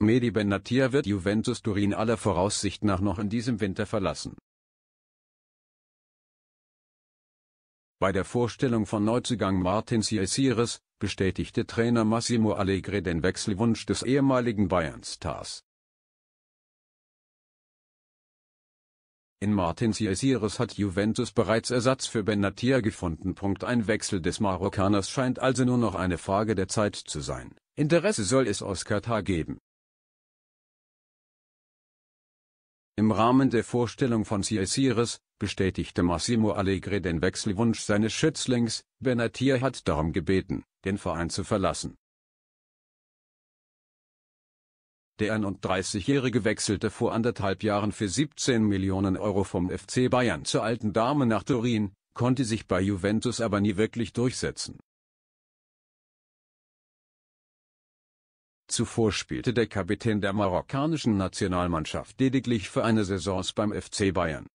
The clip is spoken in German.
Medi Benatia wird Juventus Turin aller Voraussicht nach noch in diesem Winter verlassen. Bei der Vorstellung von Neuzugang Martin Ciecies bestätigte Trainer Massimo Allegri den Wechselwunsch des ehemaligen Bayern-Stars. In Martin Ciecies hat Juventus bereits Ersatz für Benatia gefunden. Ein Wechsel des Marokkaners scheint also nur noch eine Frage der Zeit zu sein. Interesse soll es aus Katar geben. Im Rahmen der Vorstellung von Cesiris, bestätigte Massimo Allegri den Wechselwunsch seines Schützlings, Benatia hat darum gebeten, den Verein zu verlassen. Der 31-Jährige wechselte vor anderthalb Jahren für 17 Millionen Euro vom FC Bayern zur alten Dame nach Turin, konnte sich bei Juventus aber nie wirklich durchsetzen. Zuvor spielte der Kapitän der marokkanischen Nationalmannschaft lediglich für eine Saison beim FC Bayern.